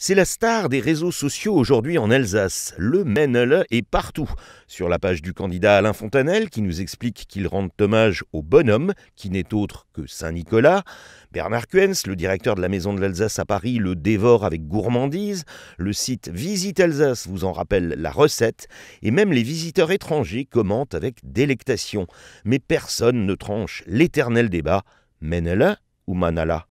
C'est la star des réseaux sociaux aujourd'hui en Alsace. Le Menel est partout. Sur la page du candidat Alain Fontanelle, qui nous explique qu'il rend hommage au bonhomme, qui n'est autre que Saint-Nicolas. Bernard Kuens, le directeur de la Maison de l'Alsace à Paris, le dévore avec gourmandise. Le site Visite Alsace vous en rappelle la recette. Et même les visiteurs étrangers commentent avec délectation. Mais personne ne tranche l'éternel débat Menela ou Manala